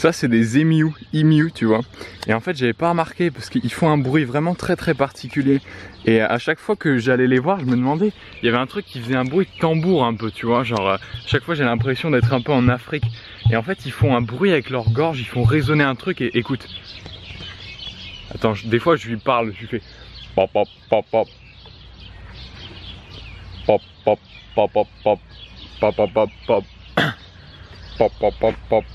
Ça, c'est des emiu, tu vois. Et en fait, j'avais pas remarqué parce qu'ils font un bruit vraiment très très particulier. Et à chaque fois que j'allais les voir, je me demandais, il y avait un truc qui faisait un bruit de tambour un peu, tu vois. Genre, à euh, chaque fois, j'ai l'impression d'être un peu en Afrique. Et en fait, ils font un bruit avec leur gorge, ils font résonner un truc. Et écoute, attends, des fois, je lui parle, je lui fais pop pop pop pop pop pop pop pop pop pop pop pop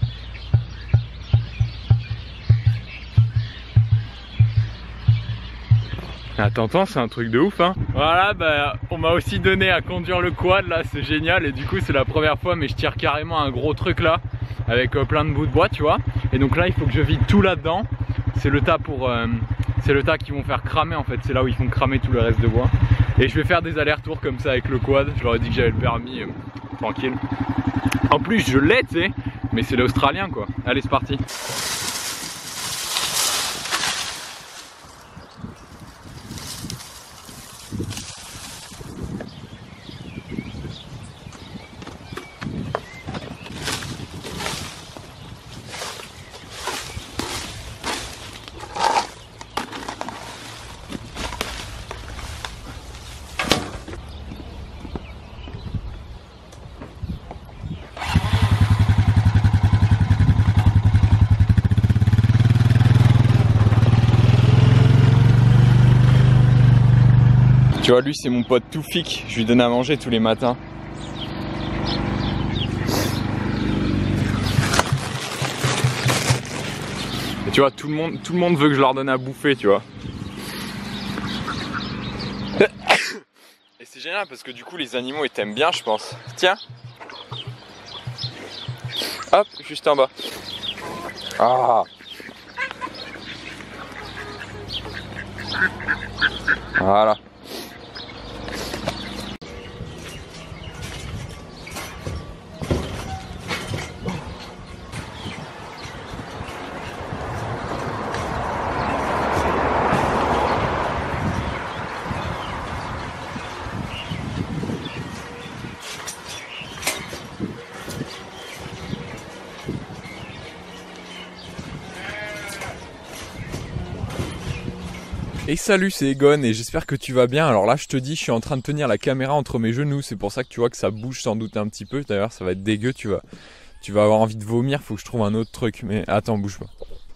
Attends, ah, c'est un truc de ouf, hein Voilà, bah, on m'a aussi donné à conduire le quad, là, c'est génial. Et du coup, c'est la première fois, mais je tire carrément un gros truc, là, avec euh, plein de bouts de bois, tu vois. Et donc là, il faut que je vide tout là-dedans. C'est le tas pour... Euh, c'est le tas qu'ils vont faire cramer, en fait. C'est là où ils font cramer tout le reste de bois. Et je vais faire des allers-retours comme ça avec le quad. Je leur ai dit que j'avais le permis, euh, tranquille. En plus, je l'ai, tu sais, mais c'est l'Australien, quoi. Allez, c'est parti Tu vois, lui, c'est mon pote tout fic. Je lui donne à manger tous les matins. Et tu vois, tout le, monde, tout le monde veut que je leur donne à bouffer, tu vois. Et c'est génial parce que du coup, les animaux, ils t'aiment bien, je pense. Tiens. Hop, juste en bas. Ah. Voilà. salut, c'est Egon et j'espère que tu vas bien. Alors là, je te dis, je suis en train de tenir la caméra entre mes genoux. C'est pour ça que tu vois que ça bouge sans doute un petit peu. D'ailleurs, ça va être dégueu. Tu vas, tu vas avoir envie de vomir. Faut que je trouve un autre truc. Mais attends, bouge pas.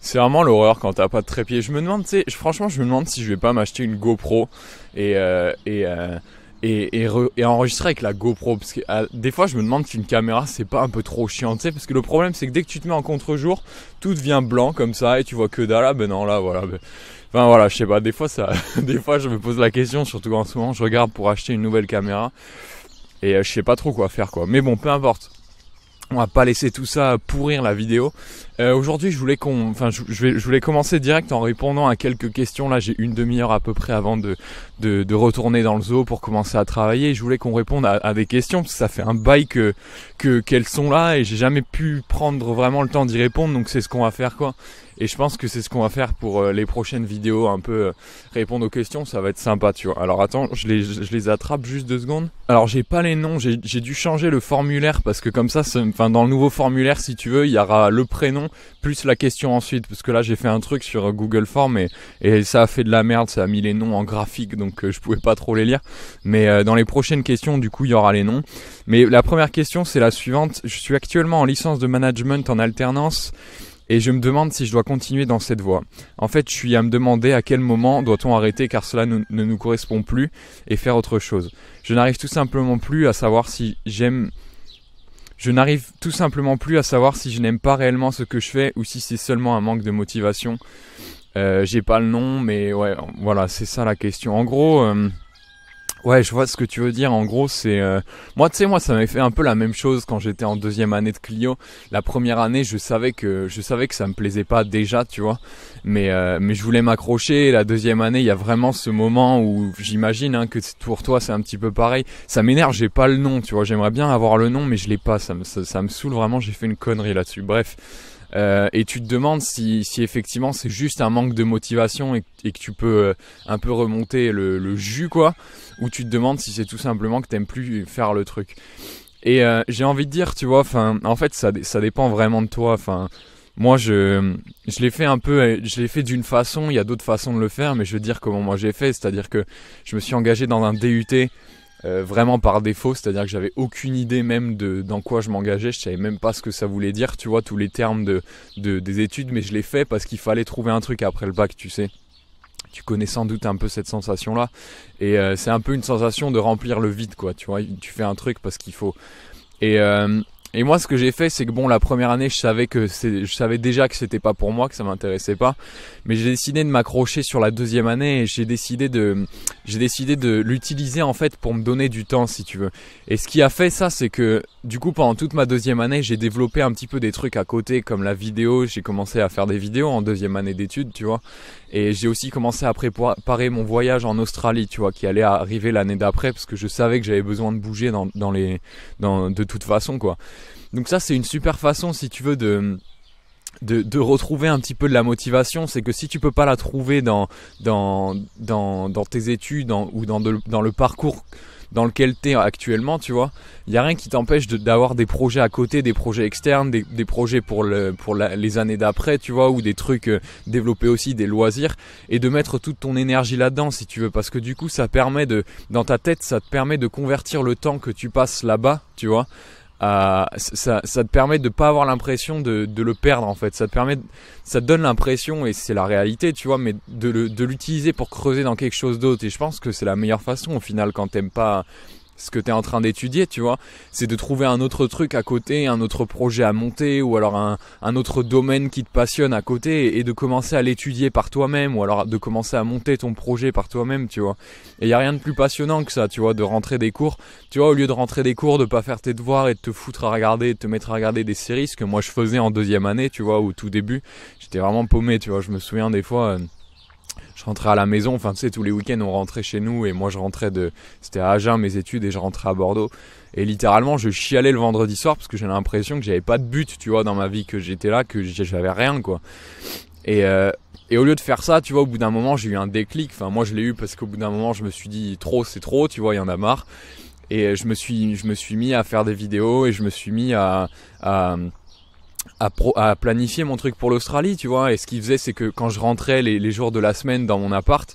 C'est vraiment l'horreur quand t'as pas de trépied. Je me demande, tu sais, franchement, je me demande si je vais pas m'acheter une GoPro et euh, euh, et et, et, enregistrer avec la GoPro. Parce que euh, des fois, je me demande si une caméra, c'est pas un peu trop chiant, tu sais. Parce que le problème, c'est que dès que tu te mets en contre-jour, tout devient blanc comme ça et tu vois que dalle. Ah, ben non, là, voilà. Ben, Enfin voilà, je sais pas, des fois, ça, des fois je me pose la question, surtout en ce moment, je regarde pour acheter une nouvelle caméra et euh, je sais pas trop quoi faire quoi. Mais bon, peu importe, on va pas laisser tout ça pourrir la vidéo. Euh, aujourd'hui, je voulais qu'on, enfin, je, vais, je, voulais commencer direct en répondant à quelques questions. Là, j'ai une demi-heure à peu près avant de, de, retourner dans le zoo pour commencer à travailler. Je voulais qu'on réponde à, des questions parce que ça fait un bail que qu'elles sont là et j'ai jamais pu prendre vraiment le temps d'y répondre. Donc c'est ce qu'on va faire, quoi. Et je pense que c'est ce qu'on va faire pour euh, les prochaines vidéos, un peu euh, répondre aux questions, ça va être sympa, tu vois. Alors attends, je les, je les attrape juste deux secondes. Alors j'ai pas les noms, j'ai dû changer le formulaire parce que comme ça, enfin dans le nouveau formulaire, si tu veux, il y aura le prénom plus la question ensuite, parce que là j'ai fait un truc sur euh, Google Form et, ça a fait de la merde, ça a mis les noms en graphique, donc euh, je pouvais pas trop les lire. Mais euh, dans les prochaines questions, du coup, il y aura les noms. Mais la première question, c'est la suivante. Je suis actuellement en licence de management en alternance et je me demande si je dois continuer dans cette voie. En fait, je suis à me demander à quel moment doit-on arrêter car cela ne nous correspond plus et faire autre chose. Je n'arrive tout simplement plus à savoir si j'aime je n'arrive tout simplement plus à savoir si je n'aime pas réellement ce que je fais ou si c'est seulement un manque de motivation. Euh, j'ai pas le nom, mais ouais, voilà, c'est ça la question. En gros, euh, Ouais, je vois ce que tu veux dire. En gros, c'est euh, moi, tu sais, moi, ça m'avait fait un peu la même chose quand j'étais en deuxième année de Clio. La première année, je savais que je savais que ça me plaisait pas déjà, tu vois. Mais euh, mais je voulais m'accrocher. La deuxième année, il y a vraiment ce moment où j'imagine hein, que pour toi, c'est un petit peu pareil. Ça m'énerve, j'ai pas le nom, tu vois. J'aimerais bien avoir le nom, mais je l'ai pas. Ça me ça, ça me saoule vraiment. J'ai fait une connerie là-dessus. Bref. Euh, et tu te demandes si, si effectivement c'est juste un manque de motivation et, que tu peux euh, un peu remonter le, jus, quoi. Ou tu te demandes si c'est tout simplement que t'aimes plus faire le truc. Et euh, j'ai envie de dire, tu vois, enfin en fait, ça, ça dépend vraiment de toi. Enfin, moi, je, je l'ai fait un peu, je l'ai fait d'une façon, il y a d'autres façons de le faire, mais je veux dire comment moi j'ai fait. C'est-à-dire que je me suis engagé dans un DUT euh, vraiment par défaut, c'est-à-dire que j'avais aucune idée même de dans quoi je m'engageais, je savais même pas ce que ça voulait dire, tu vois, tous les termes de, des études, mais je l'ai fait parce qu'il fallait trouver un truc après le bac, tu sais. Tu connais sans doute un peu cette sensation-là, et euh, c'est un peu une sensation de remplir le vide, quoi. Tu vois, tu fais un truc parce qu'il faut. Et, euh, et moi, ce que j'ai fait, c'est que bon, la première année, je savais que je savais déjà que c'était pas pour moi, que ça m'intéressait pas, mais j'ai décidé de m'accrocher sur la deuxième année et j'ai décidé de, j'ai décidé de l'utiliser en fait pour me donner du temps, si tu veux. Et ce qui a fait ça, c'est que du coup, pendant toute ma deuxième année, j'ai développé un petit peu des trucs à côté, comme la vidéo. J'ai commencé à faire des vidéos en deuxième année d'études, tu vois. Et j'ai aussi commencé à préparer mon voyage en Australie, tu vois, qui allait arriver l'année d'après, parce que je savais que j'avais besoin de bouger dans, dans les, dans, de toute façon, quoi. Donc ça c'est une super façon si tu veux de... De, retrouver un petit peu de la motivation, c'est que si tu peux pas la trouver dans, dans, dans, tes études ou dans, dans le parcours dans lequel tu es actuellement, tu vois, il n'y a rien qui t'empêche d'avoir des projets à côté, des projets externes, des, projets pour, le, pour les années d'après, tu vois, ou des trucs euh, développés aussi, des loisirs, et de mettre toute ton énergie là-dedans, si tu veux, parce que du coup, ça permet de, dans ta tête, ça te permet de convertir le temps que tu passes là-bas, tu vois, ça, ça, te permet de pas avoir l'impression de, de, le perdre en fait. Ça te permet, ça donne l'impression et c'est la réalité, tu vois, mais de, l'utiliser pour creuser dans quelque chose d'autre. Et je pense que c'est la meilleure façon au final quand t'aimes pas, ce que tu es en train d'étudier, tu vois. C'est de trouver un autre truc à côté, un autre projet à monter, ou alors un, autre domaine qui te passionne à côté, et de commencer à l'étudier par toi-même, ou alors de commencer à monter ton projet par toi-même, tu vois. Et il n'y a rien de plus passionnant que ça, tu vois, de rentrer des cours. Tu vois, au lieu de rentrer des cours, de pas faire tes devoirs et de te foutre à regarder, de te mettre à regarder des séries, ce que moi je faisais en deuxième année, tu vois, au tout début, j'étais vraiment paumé, tu vois. Je me souviens des fois... Euh, je rentrais à la maison. Enfin, tu sais, tous les week-ends, on rentrait chez nous et moi, je rentrais de. C'était à Agen mes études et je rentrais à Bordeaux. Et littéralement, je chialais le vendredi soir parce que j'avais l'impression que j'avais pas de but, tu vois, dans ma vie, que j'étais là, que j'avais rien, quoi. Et, euh, et, au lieu de faire ça, tu vois, au bout d'un moment, j'ai eu un déclic. Enfin, moi, je l'ai eu parce qu'au bout d'un moment, je me suis dit trop, c'est trop, tu vois, il y en a marre. Et je me suis, je me suis mis à faire des vidéos et je me suis mis à, à à, à, planifier mon truc pour l'Australie, tu vois. Et ce qu'il faisait, c'est que quand je rentrais les, jours de la semaine dans mon appart,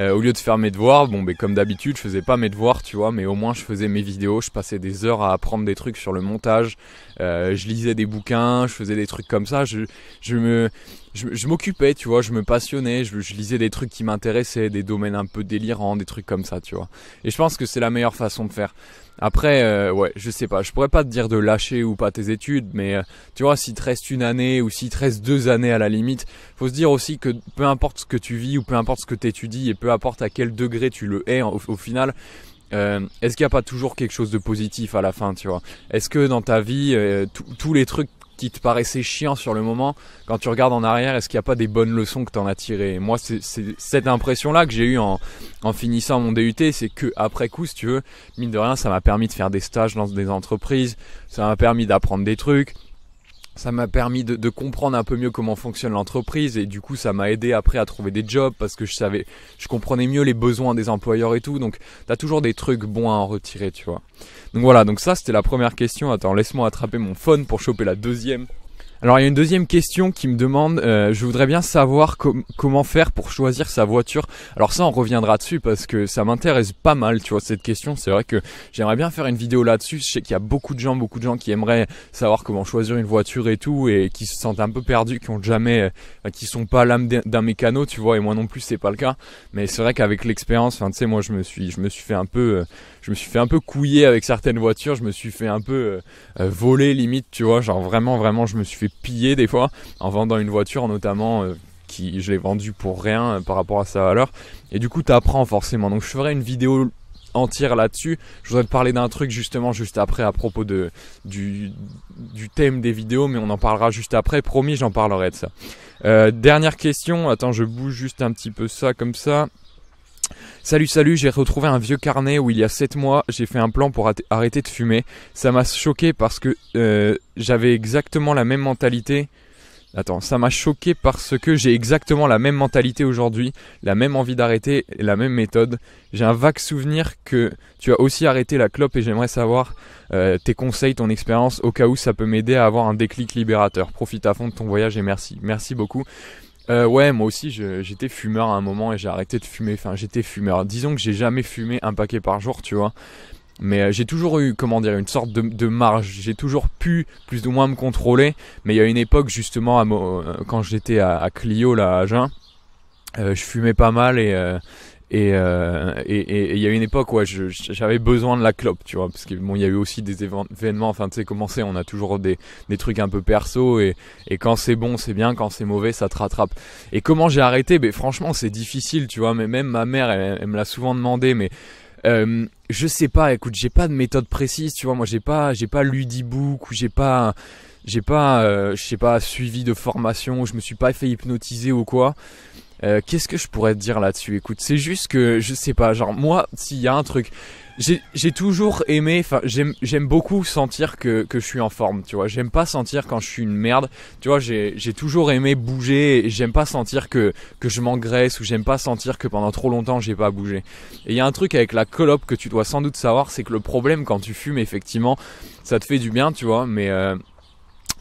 euh, au lieu de faire mes devoirs, bon, ben, comme d'habitude, je faisais pas mes devoirs, tu vois, mais au moins je faisais mes vidéos, je passais des heures à apprendre des trucs sur le montage, euh, je lisais des bouquins, je faisais des trucs comme ça, je, me. Je, m'occupais, tu vois, je me passionnais, je, je lisais des trucs qui m'intéressaient, des domaines un peu délirants, des trucs comme ça, tu vois. Et je pense que c'est la meilleure façon de faire. Après, euh, ouais, je sais pas, je pourrais pas te dire de lâcher ou pas tes études, mais euh, tu vois, s'il te reste une année ou s'il te reste deux années à la limite, faut se dire aussi que peu importe ce que tu vis ou peu importe ce que tu étudies et peu importe à quel degré tu le hais au, final, euh, est-ce qu'il n'y a pas toujours quelque chose de positif à la fin, tu vois Est-ce que dans ta vie, tous les trucs qui te paraissait chiant sur le moment, quand tu regardes en arrière, est-ce qu'il n'y a pas des bonnes leçons que tu en as tirées Moi, c'est cette impression-là que j'ai eue en, en, finissant mon DUT, c'est que après coup, si tu veux, mine de rien, ça m'a permis de faire des stages dans des entreprises, ça m'a permis d'apprendre des trucs, ça m'a permis de, comprendre un peu mieux comment fonctionne l'entreprise et du coup ça m'a aidé après à trouver des jobs parce que je savais, je comprenais mieux les besoins des employeurs et tout. Donc t'as toujours des trucs bons à en retirer, tu vois. Donc voilà, donc ça c'était la première question. Attends, laisse-moi attraper mon phone pour choper la deuxième. Alors il y a une deuxième question qui me demande, euh, je voudrais bien savoir comment faire pour choisir sa voiture. Alors ça on reviendra dessus parce que ça m'intéresse pas mal, tu vois, cette question. C'est vrai que j'aimerais bien faire une vidéo là-dessus. Je sais qu'il y a beaucoup de gens, beaucoup de gens qui aimeraient savoir comment choisir une voiture et tout et qui se sentent un peu perdus, qui ont jamais, euh, qui sont pas l'âme d'un mécano, tu vois. Et moi non plus c'est pas le cas. Mais c'est vrai qu'avec l'expérience, enfin tu sais, moi je me suis, je me suis fait un peu, euh, je me suis fait un peu couiller avec certaines voitures. Je me suis fait un peu voler limite, tu vois. Genre vraiment, vraiment, je me suis fait piller des fois en vendant une voiture notamment euh, qui je l'ai vendu pour rien euh, par rapport à sa valeur et du coup tu apprends forcément donc je ferai une vidéo entière là-dessus. Je voudrais te parler d'un truc justement juste après à propos de, du, thème des vidéos, mais on en parlera juste après. Promis, j'en parlerai de ça. Euh, dernière question. Attends, je bouge juste un petit peu ça comme ça. Salut, salut, j'ai retrouvé un vieux carnet où il y a 7 mois j'ai fait un plan pour arrêter de fumer. Ça m'a choqué parce que euh, j'avais exactement la même mentalité. Attends, ça m'a choqué parce que j'ai exactement la même mentalité aujourd'hui, la même envie d'arrêter, la même méthode. J'ai un vague souvenir que tu as aussi arrêté la clope et j'aimerais savoir euh, tes conseils, ton expérience, au cas où ça peut m'aider à avoir un déclic libérateur. Profite à fond de ton voyage et merci. Merci beaucoup euh, ouais, moi aussi, j'étais fumeur à un moment et j'ai arrêté de fumer. Enfin, j'étais fumeur. Disons que j'ai jamais fumé un paquet par jour, tu vois. Mais euh, j'ai toujours eu, comment dire, une sorte de, de marge. J'ai toujours pu, plus ou moins, me contrôler. Mais il y a une époque, justement, à, euh, quand j'étais à, à, Clio, là, à Jeun, je fumais pas mal et euh, euh, et il et, et, y a une époque où j'avais besoin de la clope, tu vois, parce que bon, il y a eu aussi des événements. Enfin, tu sais comment on a toujours des, des trucs un peu perso, et, et quand c'est bon, c'est bien, quand c'est mauvais, ça te rattrape. Et comment j'ai arrêté Ben franchement, c'est difficile, tu vois. Mais même ma mère, elle, me l'a souvent demandé, mais euh, je sais pas. Écoute, j'ai pas de méthode précise, tu vois. Moi, j'ai pas, j'ai pas lu d'ebook ou j'ai pas j'ai pas euh, je sais pas suivi de formation, je me suis pas fait hypnotiser ou quoi. Euh, qu'est-ce que je pourrais te dire là-dessus Écoute, c'est juste que je sais pas, genre moi, s'il y a un truc, j'ai toujours aimé, enfin j'aime beaucoup sentir que, que je suis en forme, tu vois. J'aime pas sentir quand je suis une merde, tu vois. J'ai toujours aimé bouger, j'aime pas sentir que, que je m'engraisse ou j'aime pas sentir que pendant trop longtemps j'ai pas bougé. Et il y a un truc avec la colop que tu dois sans doute savoir, c'est que le problème quand tu fumes, effectivement, ça te fait du bien, tu vois, mais... Euh,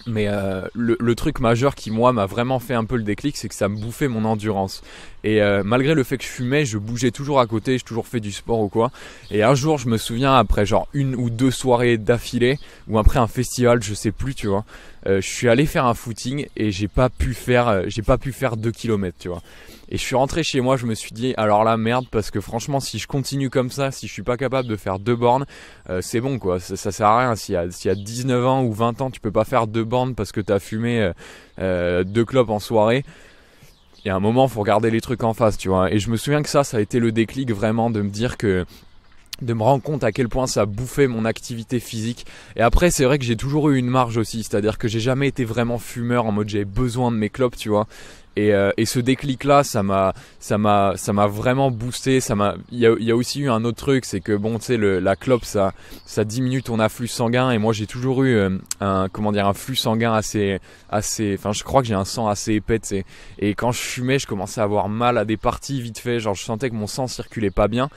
mais euh, le, le, truc majeur qui, moi, m'a vraiment fait un peu le déclic, c'est que ça me bouffait mon endurance. Et euh, malgré le fait que je fumais, je bougeais toujours à côté, j'ai toujours fait du sport ou quoi. Et un jour, je me souviens, après genre une ou deux soirées d'affilée, ou après un festival, je sais plus, tu vois, euh, je suis allé faire un footing et j'ai pas pu faire, euh, j'ai pas pu faire deux kilomètres tu vois. Et je suis rentré chez moi, je me suis dit, alors là merde, parce que franchement, si je continue comme ça, si je suis pas capable de faire deux bornes, c'est bon quoi, ça, ça, sert à rien. S'il y, a 19 ans ou 20 ans, tu peux pas faire deux bornes parce que tu as fumé deux clopes en soirée, il y a un moment, faut regarder les trucs en face, tu vois. Et je me souviens que ça, ça a été le déclic vraiment de me dire que de me rendre compte à quel point ça bouffait mon activité physique. Et après, c'est vrai que j'ai toujours eu une marge aussi, c'est-à-dire que j'ai jamais été vraiment fumeur en mode j'avais besoin de mes clopes, tu vois. Euh, et, ce déclic-là, ça m'a, ça m'a, ça m'a vraiment boosté. Ça m'a. Il y a, aussi eu un autre truc, c'est que bon, tu sais, la clope, ça, ça diminue ton afflux sanguin. Et moi, j'ai toujours eu euh, un, comment dire, un flux sanguin assez, assez. Enfin, je crois que j'ai un sang assez épais. Et quand je fumais, je commençais à avoir mal à des parties vite fait. Genre, je sentais que mon sang circulait pas bien.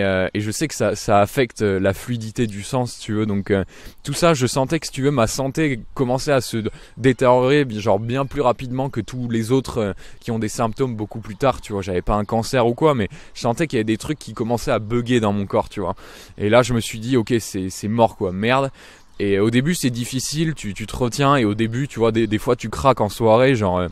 Euh, et, je sais que ça, affecte euh, la fluidité du sens, tu veux. Donc euh, tout ça, je sentais que si tu veux, ma santé commençait à se détériorer, genre bien plus rapidement que tous les autres qui ont des symptômes beaucoup plus tard. Tu vois, j'avais pas un cancer ou quoi, mais je sentais qu'il y avait des trucs qui commençaient à bugger dans mon corps, tu vois. Et là, je me suis dit, ok, c'est mort, quoi, merde. Et au début, c'est difficile, tu, te retiens, et au début, tu vois, des fois, tu craques en soirée, genre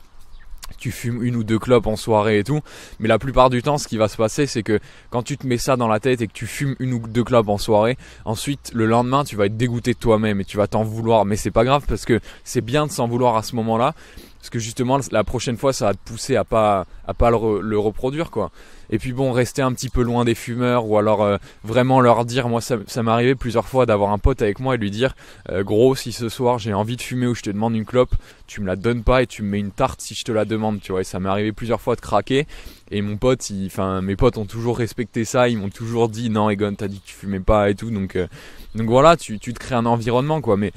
tu fumes une ou deux clopes en soirée et tout, mais la plupart du temps, ce qui va se passer, c'est que quand tu te mets ça dans la tête et que tu fumes une ou deux clopes en soirée, ensuite le lendemain, tu vas être dégoûté de toi-même et tu vas t'en vouloir. Mais c'est pas grave parce que c'est bien de s'en vouloir à ce moment-là, parce que justement la prochaine fois ça va te pousser à pas à pas le, reproduire quoi et puis bon rester un petit peu loin des fumeurs ou alors euh, vraiment leur dire moi ça, ça m'est arrivé plusieurs fois d'avoir un pote avec moi et lui dire euh, gros si ce soir j'ai envie de fumer ou je te demande une clope tu me la donnes pas et tu me mets une tarte si je te la demande tu vois et ça m'est arrivé plusieurs fois de craquer et mon pote enfin mes potes ont toujours respecté ça ils m'ont toujours dit non Egon t'as dit que tu fumais pas et tout donc euh, donc voilà tu, tu te crées un environnement quoi mais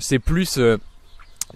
c'est plus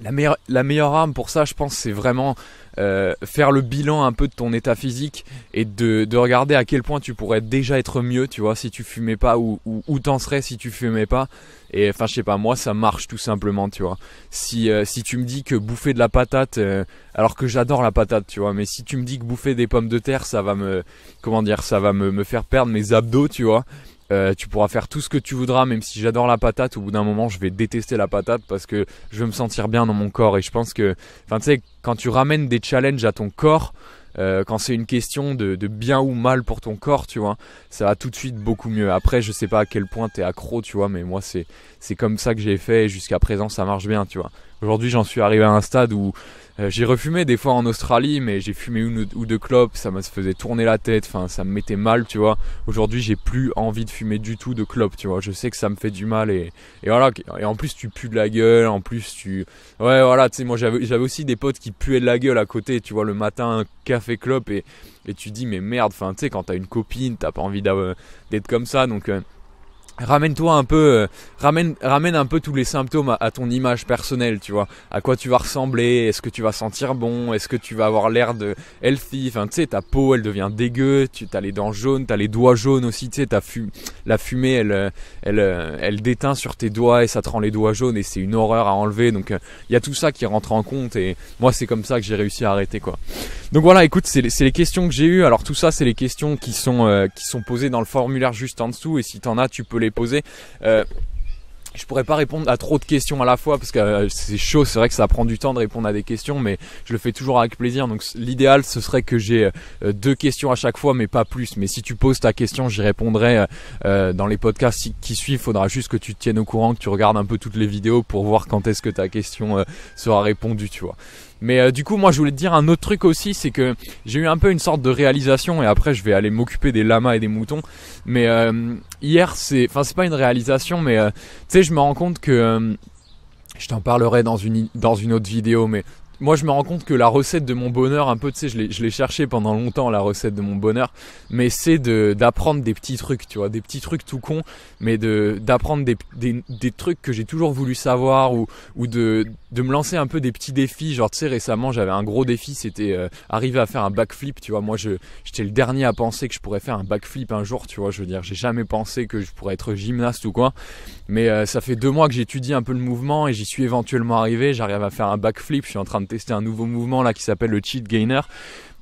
la meilleure, la arme pour ça, je pense, c'est vraiment euh, faire le bilan un peu de ton état physique et de, regarder à quel point tu pourrais déjà être mieux, tu vois, si tu fumais pas ou, ou, t'en serais si tu fumais pas. Et enfin, je sais pas, moi, ça marche tout simplement, tu vois. Si, euh, si tu me dis que bouffer de la patate, euh, alors que j'adore la patate, tu vois, mais si tu me dis que bouffer des pommes de terre, ça va me, comment dire, ça va me, me faire perdre mes abdos, tu vois euh, tu pourras faire tout ce que tu voudras, même si j'adore la patate, au bout d'un moment je vais détester la patate parce que je veux me sentir bien dans mon corps. Et je pense que, enfin tu sais, quand tu ramènes des challenges à ton corps, euh, quand c'est une question de, bien ou mal pour ton corps, tu vois, ça va tout de suite beaucoup mieux. Après, je sais pas à quel point t'es accro, tu vois, mais moi c'est, c'est comme ça que j'ai fait et jusqu'à présent ça marche bien, tu vois. Aujourd'hui j'en suis arrivé à un stade où euh, j'ai refumé des fois en Australie, mais j'ai fumé une ou deux clopes, ça me faisait tourner la tête, enfin ça me mettait mal, tu vois. Aujourd'hui, j'ai plus envie de fumer du tout de clopes, tu vois. Je sais que ça me fait du mal et, et voilà. Et en plus, tu pues de la gueule, en plus tu, ouais, voilà. Tu sais, moi j'avais aussi des potes qui puaient de la gueule à côté, tu vois, le matin un café clope et et tu dis mais merde, enfin tu sais quand t'as une copine, t'as pas envie d'être comme ça, donc. Euh, Ramène-toi un peu, euh, ramène, ramène un peu tous les symptômes à, ton image personnelle, tu vois. À quoi tu vas ressembler, est-ce que tu vas sentir bon, est-ce que tu vas avoir l'air de healthy, enfin tu sais, ta peau elle devient dégueu, tu as les dents jaunes, tu as les doigts jaunes aussi, tu sais, la fumée elle, euh, elle, euh, elle, déteint sur tes doigts et ça te rend les doigts jaunes et c'est une horreur à enlever, donc il y a tout ça qui rentre en compte et moi c'est comme ça que j'ai réussi à arrêter quoi. Donc voilà, écoute, c'est les, questions que j'ai eues. Alors tout ça, c'est les questions qui sont, euh, qui sont posées dans le formulaire juste en dessous. Et si tu en as, tu peux les poser. Euh, je pourrais pas répondre à trop de questions à la fois parce que euh, c'est chaud, c'est vrai que ça prend du temps de répondre à des questions, mais je le fais toujours avec plaisir. Donc l'idéal ce serait que j'ai euh, deux questions à chaque fois, mais pas plus. Mais si tu poses ta question, j'y répondrai dans les podcasts qui suivent. Faudra juste que tu te tiennes au courant, que tu regardes un peu toutes les vidéos pour voir quand est-ce que ta question sera répondue, tu vois. Mais euh, du coup, moi, je voulais te dire un autre truc aussi, c'est que j'ai eu un peu une sorte de réalisation, et après, je vais aller m'occuper des lamas et des moutons. Mais euh, hier, c'est, enfin, c'est pas une réalisation, mais euh, tu sais, je me rends compte que je t'en parlerai dans une dans une autre vidéo, mais moi je me rends compte que la recette de mon bonheur, un peu, tu sais, je l'ai cherché pendant longtemps, la recette de mon bonheur, mais c'est de d'apprendre des petits trucs, tu vois, des petits trucs tout con, mais de d'apprendre des, des, des, trucs que j'ai toujours voulu savoir ou, ou de de me lancer un peu des petits défis. Genre, tu sais, récemment, j'avais un gros défi, c'était euh, arriver à faire un backflip. Tu vois, moi, je, j'étais le dernier à penser que je pourrais faire un backflip un jour. Tu vois, je veux dire, j'ai jamais pensé que je pourrais être gymnaste ou quoi. Mais euh, ça fait deux mois que j'étudie un peu le mouvement et j'y suis éventuellement arrivé. J'arrive à faire un backflip. Je suis en train de tester un nouveau mouvement là qui s'appelle le cheat gainer.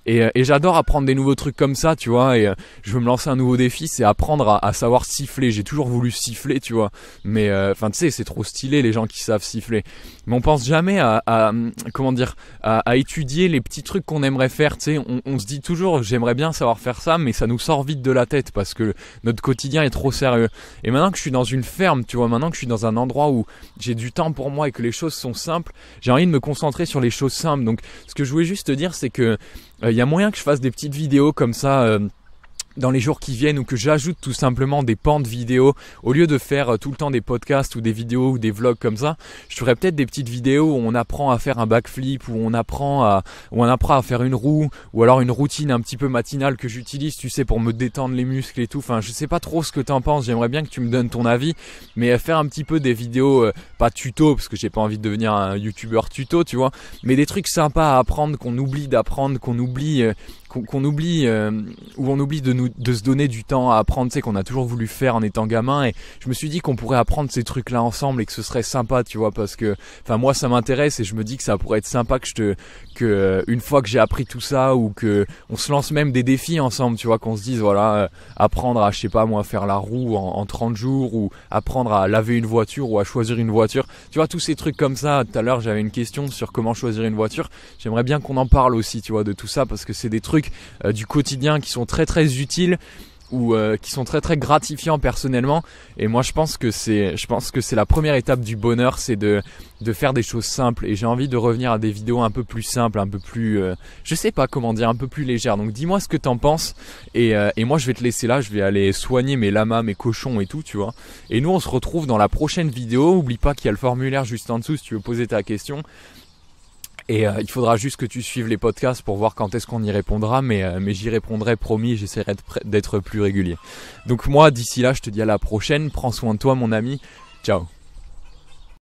Et, euh, et j'adore apprendre des nouveaux trucs comme ça, tu vois. Et euh, je veux me lancer un nouveau défi, c'est apprendre à, savoir siffler. J'ai toujours voulu siffler, tu vois. Mais euh, enfin, tu sais, c'est trop stylé les gens qui savent siffler. Mais on pense jamais à, à comment dire, à, à, étudier les petits trucs qu'on aimerait faire. Tu sais, on, on se dit toujours, j'aimerais bien savoir faire ça, mais ça nous sort vite de la tête parce que notre quotidien est trop sérieux. Et maintenant que je suis dans une ferme, tu vois, maintenant que je suis dans un endroit où j'ai du temps pour moi et que les choses sont simples, j'ai envie de me concentrer sur les choses simples. Donc, ce que je voulais juste te dire, c'est que il euh, y a moyen que je fasse des petites vidéos comme ça. Euh, dans les jours qui viennent ou que j'ajoute tout simplement des pans de vidéos, au lieu de faire euh, tout le temps des podcasts ou des vidéos ou des vlogs comme ça je ferais peut-être des petites vidéos où on apprend à faire un backflip ou on apprend à ou on apprend à faire une roue ou alors une routine un petit peu matinale que j'utilise tu sais pour me détendre les muscles et tout enfin je sais pas trop ce que t'en penses j'aimerais bien que tu me donnes ton avis mais euh, faire un petit peu des vidéos euh, pas tuto parce que j'ai pas envie de devenir un youtubeur tuto tu vois mais des trucs sympas à apprendre qu'on oublie d'apprendre qu'on oublie qu'on oublie, euh, où on oublie de, nous, de se donner du temps à apprendre, c'est qu'on a toujours voulu faire en étant gamin. Et je me suis dit qu'on pourrait apprendre ces trucs-là ensemble et que ce serait sympa, tu vois, parce que, enfin, moi, ça m'intéresse et je me dis que ça pourrait être sympa que je te, que euh, une fois que j'ai appris tout ça ou que on se lance même des défis ensemble, tu vois, qu'on se dise voilà, euh, apprendre à, je sais pas moi, faire la roue en, en 30 jours ou apprendre à laver une voiture ou à choisir une voiture. Tu vois, tous ces trucs comme ça. Tout à l'heure, j'avais une question sur comment choisir une voiture. J'aimerais bien qu'on en parle aussi, tu vois, de tout ça parce que c'est des trucs euh, du quotidien qui sont très très utiles ou euh, qui sont très très gratifiants personnellement et moi je pense que c'est je pense que c'est la première étape du bonheur c'est de faire des choses simples et j'ai envie de revenir à des vidéos un peu plus simples un peu plus euh, je sais pas comment dire un peu plus légères donc dis-moi ce que t'en penses et, et moi je vais te laisser là je vais aller soigner mes lamas mes cochons et tout tu vois et nous on se retrouve dans la prochaine vidéo oublie pas qu'il y a le formulaire juste en dessous si tu veux poser ta question et euh, il faudra juste que tu suives les podcasts pour voir quand est-ce qu'on y répondra, mais, euh, mais j'y répondrai, promis, j'essaierai d'être plus régulier. Donc moi, d'ici là, je te dis à la prochaine, prends soin de toi mon ami, ciao